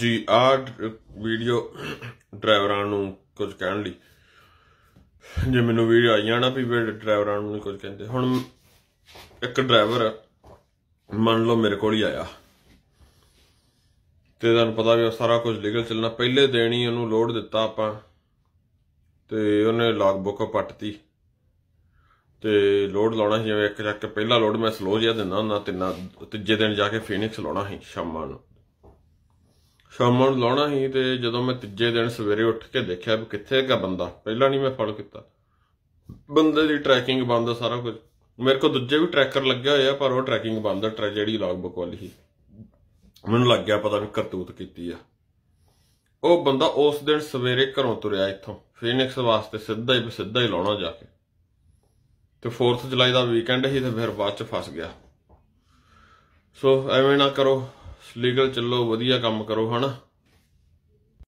ਜੀ ਆ ਵੀਡੀਓ ਡਰਾਈਵਰਾਂ ਨੂੰ ਕੁਝ ਕਹਿਣ ਲਈ ਜੇ ਮੈਨੂੰ ਵੀਡੀਓ ਆਈ ਜਾਣਾ ਵੀ ਡਰਾਈਵਰਾਂ ਨੂੰ ਕੁਝ ਕਹਿੰਦੇ ਹੁਣ ਇੱਕ ਡਰਾਈਵਰ ਮੰਨ ਲਓ ਮੇਰੇ ਕੋਲ ਹੀ ਆਇਆ ਤੇ ਤੁਹਾਨੂੰ ਪਤਾ ਵੀ ਉਹ ਸਾਰਾ ਕੁਝ ਲੀਗਲ ਚੱਲਣਾ ਪਹਿਲੇ ਦਿਨ ਹੀ ਉਹਨੂੰ ਲੋਡ ਦਿੱਤਾ ਆਪਾਂ ਤੇ ਉਹਨੇ ਲੌਗ ਬੁੱਕ ਪੱਟਤੀ ਤੇ ਲੋਡ ਲਾਉਣਾ ਸੀ ਜਿਵੇਂ ਇੱਕ ਚੱਕ ਪਹਿਲਾ ਲੋਡ ਮੈਂ ਸਲੋ ਜਿਹਾ ਦਿੰਦਾ ਹੁੰਦਾ ਤਿੰਨਾ ਤੀਜੇ ਦਿਨ ਜਾ ਕੇ ਫੀਨਿਕਸ ਲਾਉਣਾ ਸੀ ਸ਼ਾਮਾਂ ਨੂੰ ਸ਼ਾਮ ਨੂੰ ਲਾਉਣਾ ਹੀ ਤੇ ਜਦੋਂ ਮੈਂ ਤੀਜੇ ਦਿਨ ਸਵੇਰੇ ਉੱਠ ਕੇ ਦੇਖਿਆ ਵੀ ਕਿੱਥੇ ਹੈਗਾ ਬੰਦਾ ਪਹਿਲਾਂ ਨਹੀਂ ਮੈਂ ਫੜ ਕੀਤਾ ਬੰਦੇ ਦੀ ਟਰੈਕਿੰਗ ਬੰਦ ਸਾਰਾ ਕੁਝ ਮੇਰੇ ਕੋਲ ਦੂਜੇ ਵੀ ਟਰੈਕਰ ਲੱਗਿਆ ਹੋਇਆ ਪਰ ਉਹ ਟਰੈਕਿੰਗ ਬੰਦ ਹੈ ਜਿਹੜੀ ਲੌਗ ਬੁੱਕ ਵਾਲੀ ਸੀ ਮੈਨੂੰ ਲੱਗ ਗਿਆ ਪਤਾ ਨਹੀਂ ਕਰਤੂਤ ਕੀਤੀ ਆ ਉਹ ਬੰਦਾ ਉਸ ਦਿਨ ਸਵੇਰੇ ਘਰੋਂ ਤੁਰਿਆ ਇੱਥੋਂ ਫੀਨਿਕਸ ਵਾਸਤੇ ਸਿੱਧਾ ਹੀ ਸਿੱਧਾ ਹੀ ਲਾਉਣਾ ਜਾ ਕੇ ਤੇ 4th ਜੁਲਾਈ ਦਾ ਵੀਕਐਂਡ ਸੀ ਤੇ ਫਿਰ ਬਾਅਦ ਚ ਫਸ ਗਿਆ ਸੋ ਐਵੇਂ ਨਾ ਕਰੋ ਲੀਗਲ ਚੱਲੋ ਵਧੀਆ ਕੰਮ ਕਰੋ ਹਨਾ